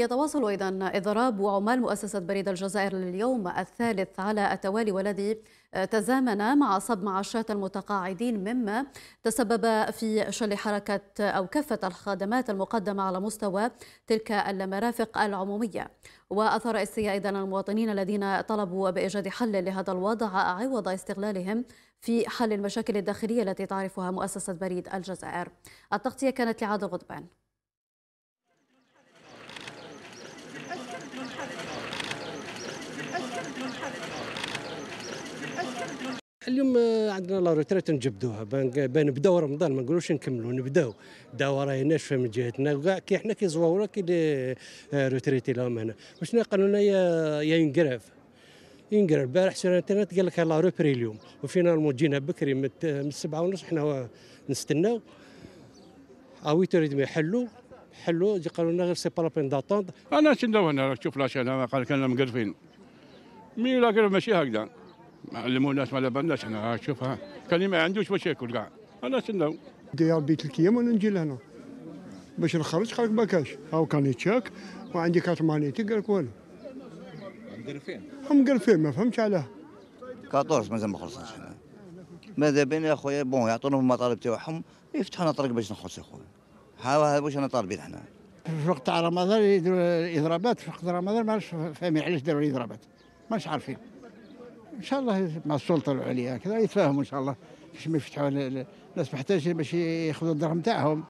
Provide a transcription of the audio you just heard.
يتواصل ايضا إضراب وعمال مؤسسة بريد الجزائر لليوم الثالث على التوالي والذي تزامن مع صب معاشات المتقاعدين مما تسبب في شل حركة أو كافة الخدمات المقدمة على مستوى تلك المرافق العمومية وأثار استياء ايضا المواطنين الذين طلبوا بإيجاد حل لهذا الوضع عوض استغلالهم في حل المشاكل الداخلية التي تعرفها مؤسسة بريد الجزائر التغطية كانت لعاده غضبان اليوم آه، عندنا لا روتريت نجبدوها بداو رمضان ما نقولوش نكملوا نبداو داو راهي ناشفه من جهتنا وكاع كي حنا كي زواورا كي آه، روتريتي لهم هنا باش قالوا لنا يا يا ينقراف ينقرا البارح سير الانترنت قال لك لا روبري اليوم وفينالمون جينا بكري من السبعه ونص حنا نستناو تريد ما يحلوا حلوا قالوا لنا غير سي با لابين داتوند انا تنداو هنا شوف لاشين انا قال لك انا مقرفين مي لا ماشي هكذا علموا الناس ما لبناش انا اشوفها كان ما عندوش باش ياكل كاع انا سناو يا ربي ثلاث ايام وانا نجي لهنا باش نخرج قال لك ما كاش هاو كان يتشاك وعندي قال لك والو مقرفين هم مقرفين ما فهمتش علاه 14 مازال ما خلصناش حنا ماذا بينا يا خويا بون يعطونا المطالب تاعهم يفتحوا لنا طريق باش نخرج يا خويا هذا واش انا طالبين حنا في وقت تاع رمضان يديروا الاضرابات في وقت رمضان ما فاهمين علاش داروا الاضرابات ماناش عارفين ان شاء الله مع السلطه العليا كذا يتفاهموا ان شاء الله باش ما يفتحوا الناس محتاجين باش ياخذوا الدرهم تاعهم